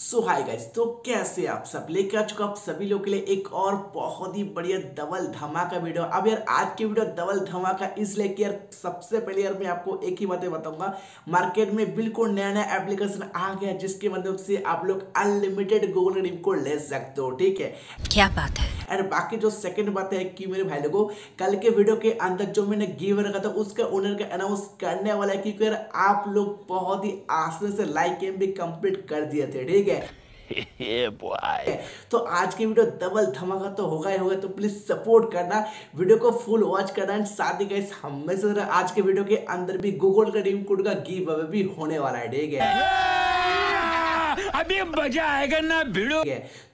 सो hi guys तो कैसे आप सब लेके आ चुका आप सभी लोग के लिए एक और बहुत ही बढ़िया डबल धमाका वीडियो अब यार आज की वीडियो डबल धमाका इसलिए कि यार सबसे पहले यार मैं आपको एक ही बातें बताऊंगा मार्केट में बिल्कुल नया नया एप्लीकेशन आ गया जिसके मदद से आप लोग अनलिमिटेड गूगल रीम को ले सकते हो ठीक है क्या बात है एंड बाकी जो सेकंड बात है कि मेरे भाई लोगों कल के वीडियो के अंदर जो मैंने गिवर रखा था उसके ओनर का अनाउंस करने वाला है क्योंकि आप लोग बहुत ही आसानी से लाइक गेम भी कंप्लीट कर दिए थे ठीक है yeah, तो आज की वीडियो डबल धमाका तो होगा ही होगा तो प्लीज सपोर्ट करना वीडियो को फुल वॉच करना एंड साथ ही गाइस हमेशा आज के वीडियो के अंदर भी गूगल का टीम कोड का गिव अवे भी होने वाला है ठीक है अभी मजा आएगा ना वीडियो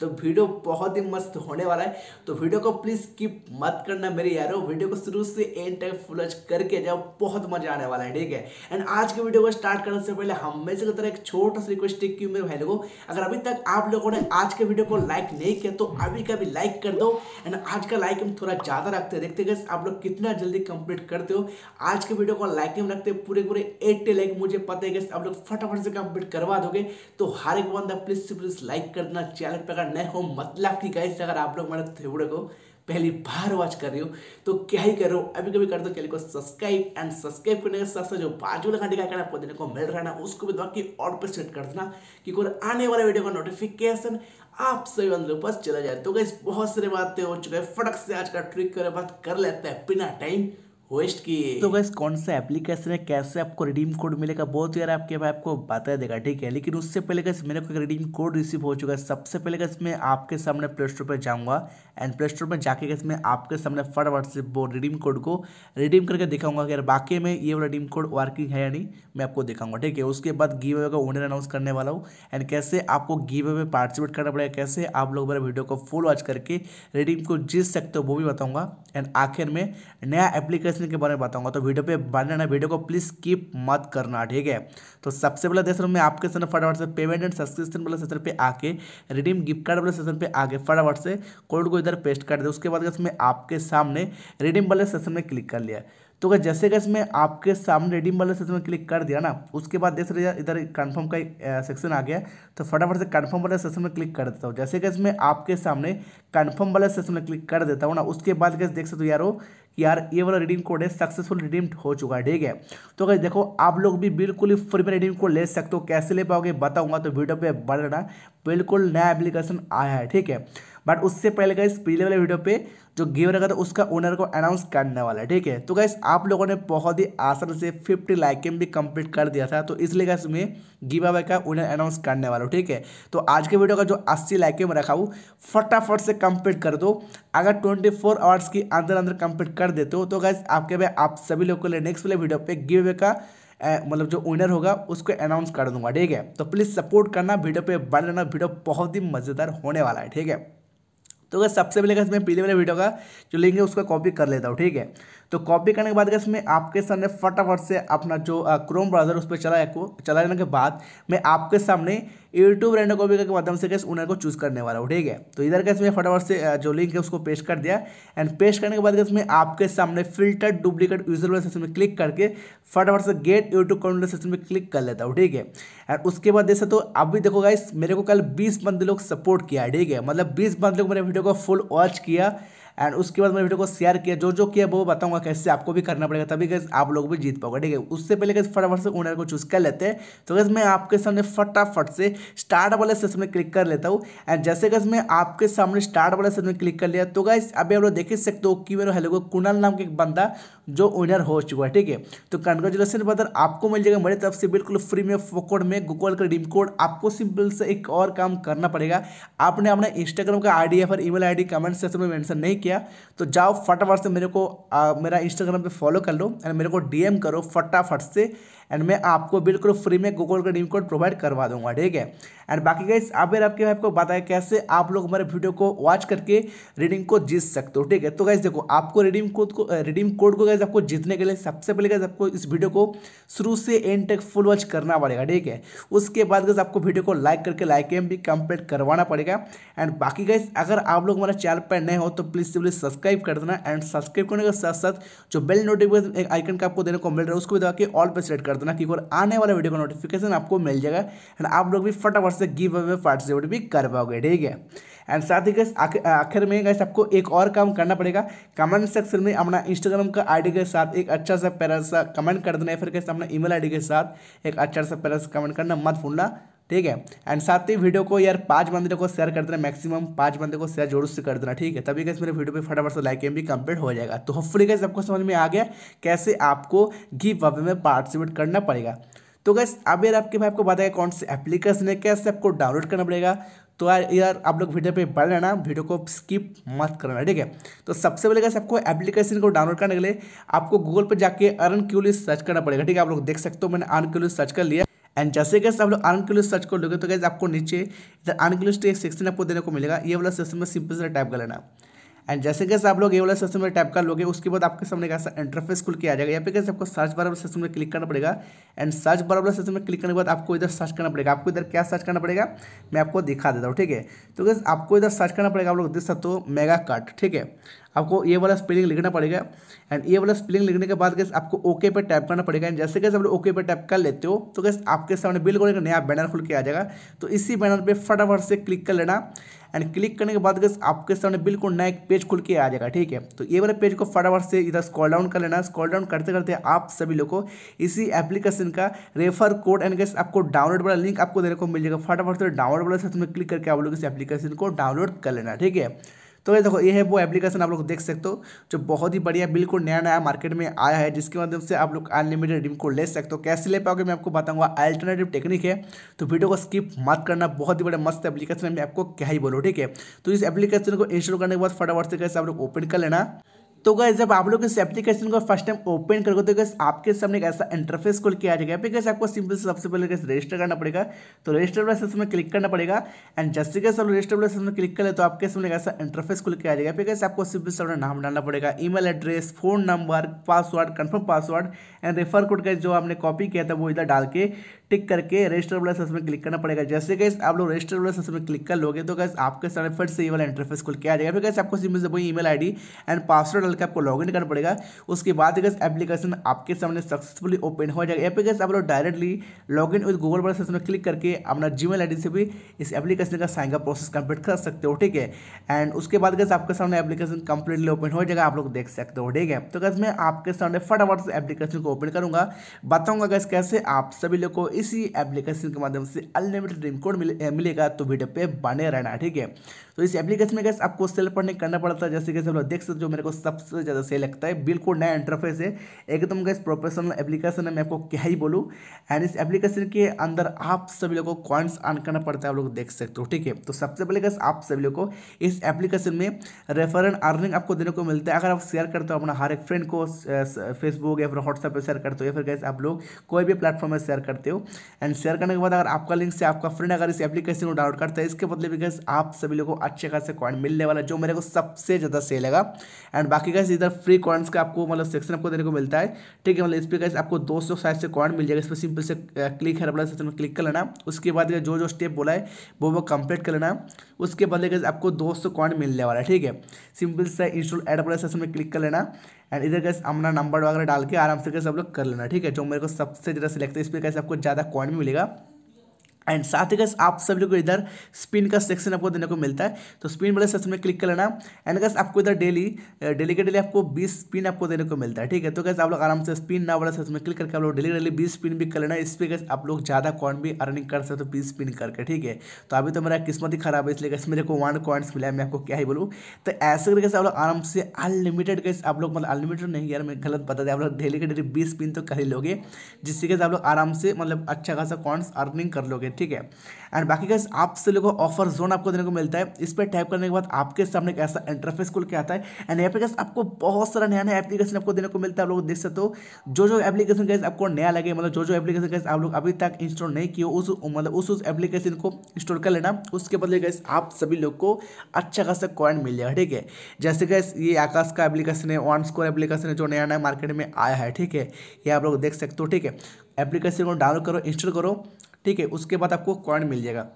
तो वीडियो बहुत ही मस्त होने वाला है तो वीडियो को प्लीज स्किप मत करना मेरे यारो वीडियो को शुरू से एंड तक फुल करके जाओ बहुत मजा आने वाला है ठीक है एंड आज के वीडियो को स्टार्ट करने से पहले हमेशा की तरह एक छोटा सा रिक्वेस्ट है कि मेरे भाई को अगर अभी तक आप लोगों ने आज के वीडियो को लाइक नहीं किया तो अभी का भी लाइक कर दो एंड आज का लाइक हम थोड़ा ज्यादा रखते हैं देखते हैं आप लोग कितना जल्दी कंप्लीट करते हो आज के वीडियो को लाइक नहीं रखते पूरे पूरे एट्टी लाइक मुझे पता है आप लोग फटाफट से कंप्लीट करवा दोगे तो हर एक बन था प्लीज से प्लीज लाइक कर देना चैनल पर अगर नए हो मतलब कि गाइस अगर आप लोग हमारे वीडियो को पहली बार वॉच कर रही हो तो क्या ही कर रहे हो अभी कभी कर दो चैनल को सब्सक्राइब एंड सब्सक्राइब करने के साथ साथ जो बाजू लगा टिका कर आपको देने को मिल रहा है ना उसको भी दबा और पर सेट कर देना कि कोई आने वाला वीडियो का नोटिफिकेशन आप सभी बंदों पास चला जाए तो गई बहुत सारी बातें हो चुके हैं फटक से आज का ट्रिक कर बात कर लेते हैं बिना टाइम वेस्ट की तो गैस कौन सा एप्लीकेशन है कैसे आपको रिडीम कोड मिलेगा बहुत यार आपके मैं आपको बताया देगा ठीक है लेकिन उससे पहले गैस मेरे को रिडीम कोड रिसीव हो चुका है सबसे पहले गैस मैं आपके सामने प्ले स्टोर पर जाऊंगा एंड प्ले स्टोर पर जाके गैस मैं आपके सामने फटाफट से वो रिडीम कोड को रिडीम करके दिखाऊंगा यार बाकी में ये वाला रिडीम कोड वर्किंग है या नहीं मैं आपको दिखाऊंगा ठीक है उसके बाद गिव अवे का ओनर अनाउंस करने वाला हूँ एंड कैसे आपको गिव अवे में पार्टिसिपेट करना पड़ेगा कैसे आप लोग मेरे वीडियो को फुल वॉच करके रिडीम को जीत सकते हो वो भी बताऊँगा एंड आखिर में नया एप्लीकेशन एप्लीकेशन के बारे में बताऊंगा तो वीडियो पे बने रहना वीडियो को प्लीज़ स्किप मत करना ठीक है तो सबसे पहले देख मैं आपके सामने फटाफट से पेमेंट एंड सब्सक्रिप्शन वाले सेशन पे आके रिडीम गिफ्ट कार्ड वाले सेशन पे आके फटाफट से कोड को इधर पेस्ट कर दे उसके बाद मैं आपके सामने रिडीम वाले सेशन में क्लिक कर लिया तो अगर जैसे कि इसमें आपके सामने रिडीम वाले सेक्शन में क्लिक कर दिया ना उसके बाद देख रहे इधर कंफर्म का एक सेक्शन आ गया तो फटाफट से कंफर्म वाले सेक्शन में क्लिक कर देता हूँ जैसे कि इसमें आपके सामने कंफर्म वाले सेक्शन में क्लिक कर देता हूँ ना उसके बाद कैसे देख सकते हो यार वो यार ये वाला रिडीम कोड है सक्सेसफुल रिडीम हो चुका है ठीक है तो अगर देखो आप लोग भी बिल्कुल ही फ्री में रिडीम कोड ले सकते हो कैसे ले पाओगे बताऊंगा तो वीडियो पे बढ़ रहा बिल्कुल नया एप्लीकेशन आया है ठीक है बट उससे पहले गाइस पिछले वाले वीडियो पे जो गेम रखा था उसका ओनर को अनाउंस करने वाला है ठीक है तो गाइस आप लोगों ने बहुत ही आसान से 50 लाइक गेम भी कंप्लीट कर दिया था तो इसलिए गाइस मैं गिव अवे का ओनर अनाउंस करने वाला हूँ ठीक है तो आज के वीडियो का जो 80 लाइक में रखा हूँ फटाफट से कंप्लीट कर दो अगर ट्वेंटी फोर आवर्स के अंदर अंदर कंप्लीट कर देते हो तो गैस आपके भाई आप सभी लोग को नेक्स्ट वाले वीडियो पर गिव अवे का मतलब जो ओनर होगा उसको अनाउंस कर दूंगा ठीक है तो प्लीज़ सपोर्ट करना वीडियो पे बन रहना वीडियो बहुत ही मज़ेदार होने वाला है ठीक है तो अगर सबसे पहले मैं पीले वाले वीडियो का जो लिंक है उसका कॉपी कर लेता हूँ ठीक है तो कॉपी करने के बाद गैस मैं आपके सामने फटाफट से अपना जो क्रोम ब्राउजर उस पर चलाया को चलाने के बाद मैं आपके सामने यूट्यूब रेंडो कॉपी के माध्यम से गैस उन्हें को चूज़ करने वाला हूँ ठीक है तो इधर गैस मैं फटाफट से जो लिंक है उसको पेश कर दिया एंड पेश करने के बाद मैं आपके सामने फिल्टर डुप्लीकेट यूजर वाले सेक्शन में क्लिक करके फटाफट से गेट यूट्यूब कॉन्टेंट सेक्शन में क्लिक कर लेता हूँ ठीक है एंड उसके बाद जैसे तो अभी देखो गाइस मेरे को कल बीस बंदे लोग सपोर्ट किया ठीक है मतलब बीस बंदे लोग मेरे वीडियो को फुल वॉच किया एंड उसके बाद मैंने वीडियो को शेयर किया जो जो किया वो बताऊँगा कैसे आपको भी करना पड़ेगा तभी कैसे आप लोग भी जीत पाओगे ठीक है उससे पहले कैसे फटाफट से ओनर को चूज़ कर लेते हैं तो कैसे मैं आपके सामने फटाफट से स्टार्ट वाले सेशन में क्लिक कर लेता हूँ एंड जैसे कैसे मैं आपके सामने स्टार्ट वाले सेशन में क्लिक कर लिया तो गैस अभी आप लोग देख ही सकते हो कि मेरे हेलो कुणाल नाम का एक बंदा जो ओनर हो चुका है ठीक है तो कंग्रेचुलेसन बदल आपको मिल जाएगा मेरी तरफ से बिल्कुल फ्री में फोकोड में गूगल का डिम कोड आपको सिंपल से एक और काम करना पड़ेगा आपने अपना इंस्टाग्राम का आई डी या फिर आई डी कमेंट सेक्शन में मैंशन नहीं किया तो जाओ फटाफट से मेरे को आ, मेरा इंस्टाग्राम पे फॉलो कर लो एंड मेरे को डीएम करो फटाफट से एंड मैं आपको बिल्कुल फ्री में गूगल का रिम कोड प्रोवाइड करवा दूंगा ठीक है एंड बाकी गाइस अगर आपके भाई आपको बताया कैसे आप लोग हमारे वीडियो को वॉच करके रिडीम कोड जीत सकते हो ठीक है तो गाइस देखो आपको रिडीम कोड को रिडीम कोड को गाइस आपको जीतने के लिए सबसे पहले गाइस आपको इस वीडियो को शुरू से एंड तक फुल वॉच करना पड़ेगा ठीक है उसके बाद गाइस आपको वीडियो को लाइक करके लाइक एम भी कंप्लीट करवाना पड़ेगा एंड बाकी गाइस अगर आप लोग हमारे चैनल पर नए हो तो प्लीज़ से प्लीज़ सब्सक्राइब कर देना एंड सब्सक्राइब करने के साथ साथ जो बेल नोटिफिकेशन आइकन का आपको देने को मिल रहा है उसको भी दबा के ऑल पर सेलेक्ट कर कर देना क्योंकि आने वाले वीडियो का नोटिफिकेशन आपको मिल जाएगा एंड आप लोग भी फटाफट से गिव अवे पार्टिसिपेट भी कर पाओगे ठीक है एंड साथ ही आखिर में गैस आपको एक और काम करना पड़ेगा कमेंट सेक्शन में अपना इंस्टाग्राम का आईडी के साथ एक अच्छा सा पैरा सा कमेंट कर देना या फिर कैसे अपना ईमेल आईडी के साथ एक अच्छा सा पैरा सा कमेंट करना मत भूलना ठीक है एंड साथ ही वीडियो को यार पाँच बंदे को शेयर कर देना मैक्सिमम पाँच बंदे को शेयर जरूर से कर देना ठीक है तभी कैसे मेरे वीडियो पे फटाफट से लाइक एम भी कंप्लीट हो जाएगा तो होपफुली कैसे आपको समझ में आ गया कैसे आपको गिव अवे में पार्टिसिपेट करना पड़ेगा तो गैस अब यार आपके भाई आपको बताया कौन से एप्लीकेशन है कैसे आपको डाउनलोड करना पड़ेगा तो यार यार आप लोग वीडियो पे बढ़ लेना वीडियो को स्किप मत करना ठीक है तो सबसे पहले कैसे आपको एप्लीकेशन को डाउनलोड करने के लिए आपको गूगल पर जाके अर्न क्यूलिस सर्च करना पड़ेगा ठीक है आप लोग देख सकते हो मैंने अर्न क्यूलिस सर्च कर लिया एंड जैसे कैसे आप लोग अनक्लिस्ट सर्च कर लोगे तो कैसे आपको नीचे इधर अनक्लिस्ट एक सेक्शन आपको देने को मिलेगा ये वाला सेक्शन में सिंपल से टाइप कर लेना एंड जैसे कैसे आप लोग ये वाला सिस्टम में टाइप कर लोगे उसके बाद आपके सामने कैसा इंटरफेस खुल के आ जाएगा यहाँ पे कैसे आपको सर्च बार वाला सिस्टम में क्लिक करना पड़ेगा एंड सर्च बार वाला सिस्टम में क्लिक करने के बाद आपको इधर सर्च करना पड़ेगा आपको इधर क्या सर्च करना पड़ेगा मैं आपको दिखा देता हूँ ठीक है तो कैसे आपको इधर सर्च करना पड़ेगा आप लोग देख सकते हो मेगा कट ठीक है आपको ये वाला स्पेलिंग लिखना पड़ेगा एंड ये वाला स्पेलिंग लिखने के बाद कैसे आपको ओके पे टाइप करना पड़ेगा एंड जैसे कैसे आप लोग ओके पे टैप कर लेते हो तो कैसे आपके सामने बिल्कुल एक नया बैनर खुल के आ जाएगा तो इसी बैनर पर फटाफट से क्लिक कर लेना एंड क्लिक करने के बाद गस आपके सामने बिल्कुल नया एक पेज खुल के आ जाएगा ठीक है तो ये वाले पेज को फटाफट से इधर स्कॉल डाउन कर लेना स्कॉल डाउन करते करते आप सभी लोग को इसी एप्लीकेशन का रेफर कोड एंड गस आपको डाउनलोड वाला लिंक आपको देने को मिल जाएगा फटाफट से डाउनलोड वाला साथ में क्लिक करके आप लोग इस एप्लीकेशन को डाउनलोड कर लेना ठीक है तो ये देखो ये है वो एप्लीकेशन आप लोग देख सकते हो जो बहुत ही बढ़िया बिल्कुल नया नया मार्केट में आया है जिसके माध्यम से आप लोग अनलिमिटेड रिडीम को ले सकते हो कैसे ले पाओगे मैं आपको बताऊंगा अल्टरनेटिव टेक्निक है तो वीडियो को स्किप मत करना बहुत ही बड़ा मस्त एप्लीकेशन है मैं आपको क्या ही बोलूँ ठीक है तो इस एप्लीकेशन को इंस्टॉल करने के बाद फटाफट से कैसे आप लोग ओपन कर लेना तो गैस जब आप लोग इस एप्लीकेशन को फर्स्ट टाइम ओपन करोगे तो गैस आपके सामने एक ऐसा इंटरफेस खोल के आ जाएगा पे गैस आपको सिंपल से सबसे पहले गैस रजिस्टर करना पड़ेगा तो रजिस्टर वाले सेक्शन में क्लिक करना पड़ेगा एंड जैसे कैसे आप रजिस्टर वाले सेक्शन में क्लिक कर ले तो आपके सामने एक ऐसा इंटरफेस खुल के आ जाएगा पे गैस आपको सिंपल से अपना नाम डालना पड़ेगा e address phone number password confirm password and refer code का जो आपने कॉपी किया था वो इधर डाल के टिक करके रजिस्टर वाला सेक्शन में क्लिक करना पड़ेगा जैसे कैसे आप लोग रजिस्टर वाला सेक्शन में क्लिक कर लोगे तो कैसे आपके सामने फिर से ये वाला इंटरफेस खुल के आ जाएगा फिर गैस आपको सिंपल से वही ई आईडी एंड पासवर्ड करके आपको लॉग इन करना पड़ेगा उसके बाद गैस एप्लीकेशन आपके सामने सक्सेसफुली ओपन हो जाएगा या फिर आप लोग directly log in with Google पर सेक्शन में क्लिक करके अपना जी मेल से भी इस एप्लीकेशन का साइन का प्रोसेस कंप्लीट कर सकते हो ठीक है एंड उसके बाद गैस आपके सामने एप्लीकेशन कंप्लीटली ओपन हो जाएगा आप लोग देख सकते हो ठीक है तो गैस मैं आपके सामने फटाफट से एप्लीकेशन को ओपन करूंगा बताऊंगा गैस कैसे आप सभी लोग को इसी एप्लीकेशन के माध्यम से अनलिमिटेड ड्रीम कोड मिलेगा तो वीडियो पे बने रहना ठीक है तो इस एप्लीकेशन में गैस आपको सेल पढ़ने करना पड़ता है जैसे कि सब लोग देख सकते हो मेरे को सब सबसे ज़्यादा सही लगता है बिल्कुल नया इंटरफेस है एकदम इस प्रोफेशनल एप्लीकेशन है मैं आपको क्या ही बोलूँ एंड इस एप्लीकेशन के अंदर आप सभी लोगों को कॉइन्स अर्न करना पड़ता है आप लोग देख सकते हो ठीक है तो सबसे पहले कैसे आप सभी लोग को इस एप्लीकेशन में रेफर एंड अर्निंग आपको देने को मिलता है अगर आप शेयर करते हो अपना हर एक फ्रेंड को फेसबुक uh, या फिर व्हाट्सएप पर शेयर करते हो या फिर कैसे आप लोग कोई भी प्लेटफॉर्म में शेयर करते हो एंड शेयर करने के बाद अगर आपका लिंक से आपका फ्रेंड अगर इस एप्लीकेशन को डाउनलोड करता है इसके बदले भी गैस आप सभी लोग को अच्छे खासे कॉइन मिलने वाला जो मेरे को सबसे ज़्यादा सही लगा एंड बाकी ठीक है इधर फ्री कॉइन्स का आपको मतलब सेक्शन आपको देने को मिलता है ठीक है मतलब इस पर आपको दो सौ साइज से कॉइन मिल जाएगा इस पर सिंपल से क्लिक है वाला मतलब सेक्शन में क्लिक कर लेना उसके बाद जो जो स्टेप बोला है वो वो कंप्लीट कर लेना उसके बाद कैसे आपको दो सौ कॉइन मिलने वाला है ठीक है सिंपल से इंस्टॉल एड वाला सेक्शन में क्लिक कर लेना एंड इधर कैसे अपना नंबर वगैरह डाल के आराम से कैसे आप लोग कर लेना ठीक है जो मेरे को सबसे ज़्यादा सिलेक्ट है इस पर कैसे आपको ज़्यादा कॉइन भी मिलेगा एंड साथ ही गैस आप सभी लोग को इधर स्पिन का सेक्शन आपको देने को मिलता है तो स्पिन वाले सेक्शन में क्लिक कर लेना एंड गैस आपको इधर डेली डेली के डेली आपको 20 स्पिन आपको देने को मिलता है ठीक है तो गैस आप लोग आराम से स्पिन ना वाले सेक्शन में क्लिक करके आप लोग डेली डेली बीस स्पिन भी कर लेना इस पर आप लोग ज़्यादा कॉइन भी अर्निंग कर सकते हो बीस स्पिन करके ठीक है तो अभी तो मेरा किस्मत ही खराब है इसलिए गैस मेरे को वन कॉइन्स मिला है मैं आपको क्या ही बोलूँ तो ऐसे करके आप लोग आराम से अनलिमिटेड गैस आप लोग मतलब अनलिमिटेड नहीं यार मैं गलत बता दें आप लोग डेली के डेली बीस स्पिन तो कर ही लोगे जिससे कैसे आप लोग आराम से मतलब अच्छा खासा कॉइन्स अर्निंग कर लोगे ठीक है एंड बाकी गैस आप से लोगों ऑफर जोन आपको देने को मिलता है इस पर टाइप करने के बाद आपके सामने एक ऐसा इंटरफेस खुल के आता है एंड यहाँ पे गैस आपको बहुत सारा नया नया एप्लीकेशन आपको देने को मिलता है आप लोग देख सकते हो जो जो एप्लीकेशन गैस आपको नया लगे मतलब जो जो एप्लीकेशन गैस आप लोग अभी तक इंस्टॉल नहीं किए उस मतलब उस उस एप्लीकेशन को इंस्टॉल कर लेना उसके बदले गैस आप सभी लोग को अच्छा खासा कॉइन मिल जाएगा ठीक है जैसे गैस ये आकाश का एप्लीकेशन है वन स्कोर एप्लीकेशन है जो नया नया मार्केट में आया है ठीक है ये आप लोग देख सकते हो ठीक है एप्लीकेशन को डाउनलोड करो इंस्टॉल करो ठीक है उसके बाद आपको कॉइन मिल जाएगा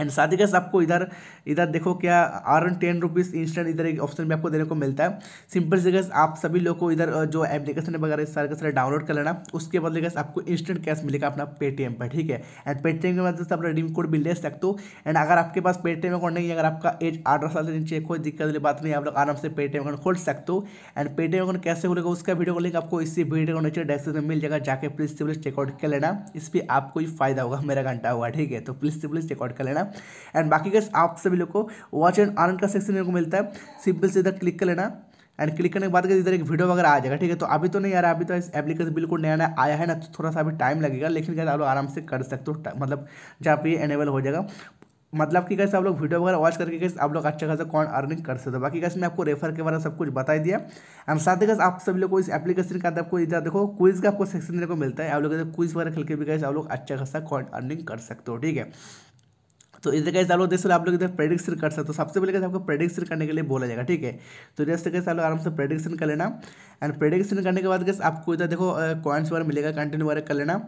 एंड साथ ही आपको इधर इधर देखो क्या एन टेन रुपीज़ इंस्टेंट इधर एक ऑप्शन भी आपको देने को मिलता है सिंपल से गैस आप सभी लोग को इधर जो एप्लीकेशन वगैरह सारे के सारे डाउनलोड कर लेना उसके बाद गैस आपको इंस्टेंट कैश मिलेगा अपना पेटीएम पर ठीक है एंड पेटीएम के मदद से आप रिडीम कोड भी ले सकते हो एंड अगर आपके पास पेटीएम अकाउंट नहीं है अगर आपका एज अठारह साल से नीचे कोई दिक्कत वाली बात नहीं आप लोग आराम से पेटीएम अकाउंट खोल सकते हो एंड पेटीएम अकाउंट कैसे खोलेगा उसका वीडियो को लिंक आपको इसी वीडियो को नीचे डेस्क में मिल जाएगा जाके प्लीज से प्लीज चेकआउट कर लेना इस पर आपको ही फायदा होगा मेरा घंटा हुआ ठीक है तो प्लीज से प्लीज चेकआउट कर लेना एंड बाकी गैस आप सभी लोग को वॉच एंड आर्न का सेक्शन को मिलता है सिंपल से इधर क्लिक कर लेना एंड क्लिक करने के बाद इधर एक वीडियो वगैरह आ जाएगा ठीक है तो अभी तो नहीं आ रहा अभी तो इस एप्लीकेशन बिल्कुल नया नया आया है ना तो थोड़ा सा अभी टाइम लगेगा लेकिन क्या आप लोग आराम से कर सकते हो मतलब जहाँ पे एनेबल हो जाएगा मतलब कि कैसे आप लोग वीडियो वगैरह वॉच करके कैसे आप लोग अच्छा खासा कौन अर्निंग कर सकते हो बाकी कैसे मैं आपको रेफर के बारे में सब कुछ बता दिया एंड साथ ही कैसे आप सभी लोग को इस एप्लीकेशन के अंदर आपको इधर देखो क्विज का आपको सेक्शन देने को मिलता है आप लोग क्विज वगैरह खेल के भी कैसे आप लोग अच्छा खासा कौन अर्निंग कर सकते हो ठीक है तो इस जगह से आप लोग देख सकते आप लोग इधर प्रेडिक्शन कर सकते हो सबसे पहले कैसे आपको प्रेडिक्शन करने के लिए बोला जाएगा ठीक है तो जैसे तरीके से आप लोग आराम से प्रेडिक्शन कर लेना एंड प्रेडिक्शन करने के बाद कैसे आपको इधर देखो कॉइन्स वगैरह मिलेगा कंटेंट वगैरह कर लेना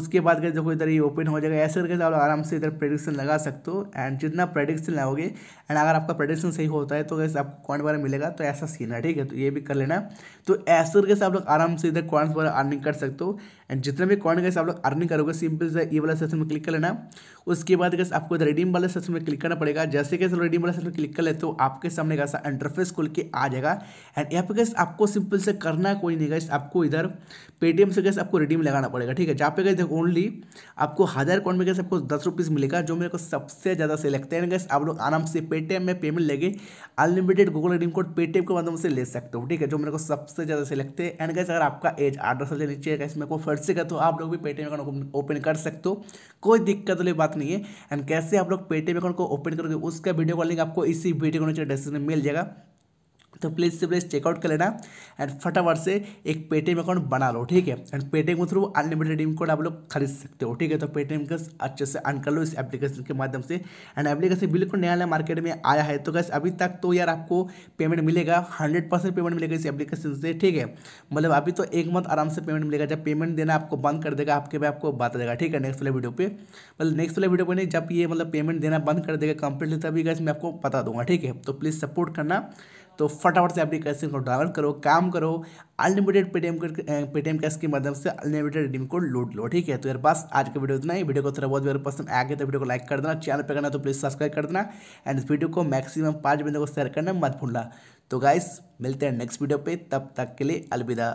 उसके बाद कैसे देखो इधर ये ओपन हो जाएगा ऐसे करके आप लोग आराम से इधर प्रेडिक्शन लगा सकते हो एंड जितना प्रेडिक्शन लगाओगे एंड अगर आपका प्रेडिक्शन सही होता है तो कैसे आपको कॉइन वगैरह मिलेगा तो ऐसा सीन है ठीक है तो ये भी कर लेना तो ऐसे करके आप लोग आराम से इधर कॉइन्स वगैरह अर्निंग कर सकते हो एंड जितना भी कॉइन गैस आप लोग अर्निंग करोगे सिंपल से ई वाला सेक्शन में क्लिक कर लेना उसके बाद गैस आपको रेडीम वाले सेशन में क्लिक करना पड़ेगा जैसे कैसे रिडीम वाले सेशन में क्लिक कर लेते हो आपके सामने कैसा इंटरफेस खुल के आ जाएगा एंड यहाँ पर गैस आपको सिंपल से करना कोई नहीं गैस आपको इधर पेटीएम से गैस आपको रिडीम लगाना पड़ेगा ठीक है जहाँ पे गए देखो ओनली आपको हज़ार कॉइन में गैस आपको दस रुपीज़ मिलेगा जो मेरे को सबसे ज़्यादा से लगता है गैस आप लोग आराम से पेटीएम में पेमेंट लेके unlimited Google redeem code Paytm के माध्यम से ले सकते हो ठीक है जो मेरे को सबसे ज़्यादा से लगते हैं एंड गैस अगर आपका एज आठ साल से नीचे है गैस मेरे को फर्स्ट परचेज करते तो आप लोग भी पेटीएम अकाउंट ओपन कर सकते हो कोई दिक्कत वाली बात नहीं है एंड कैसे आप लोग पेटीएम अकाउंट को ओपन करोगे उसका वीडियो का लिंक आपको इसी वीडियो के नीचे डिस्क्रिप्शन में मिल जाएगा तो प्लीज़ से प्लीज़ चेकआउट कर लेना एंड फटाफट से एक पेटीएम अकाउंट बना लो ठीक है एंड पेटीएम के थ्रू अनलिमिटेड डीम कोड आप लोग खरीद सकते हो ठीक है तो पेटीएम का अच्छे से अन कर लो इस एप्लीकेशन के माध्यम से एंड एप्लीकेशन बिल्कुल नया नया मार्केट में आया है तो कैसे अभी तक तो यार आपको पेमेंट मिलेगा हंड्रेड परसेंट पेमेंट मिलेगा इस एप्लीकेशन से ठीक है मतलब अभी तो एक मंथ आराम से पेमेंट मिलेगा जब पेमेंट देना आपको बंद कर देगा आपके भाई आपको बता देगा ठीक है नेक्स्ट वाले वीडियो पर मतलब नेक्स्ट वाले वीडियो पर नहीं जब ये मतलब पेमेंट देना बंद कर देगा कंप्लीटली तभी कैसे मैं आपको बता दूंगा ठीक है तो प्लीज़ सपोर्ट करना तो फटाफट से एप्लीकेशन को डाउनलोड करो काम करो अनलिमिटेड पेटीएम पेटीएम कैश के माध्यम से अनलिमिटेड रिडीम कोड लूट लो ठीक है तो यार बस आज का वीडियो इतना ही वीडियो को थोड़ा बहुत मेरे पसंद आ गया तो वीडियो को लाइक कर देना चैनल पर करना तो प्लीज़ सब्सक्राइब कर देना एंड इस वीडियो को मैक्सिमम पाँच बंदों को शेयर करना मत भूलना तो गाइस मिलते हैं नेक्स्ट वीडियो पे तब तक के लिए अलविदा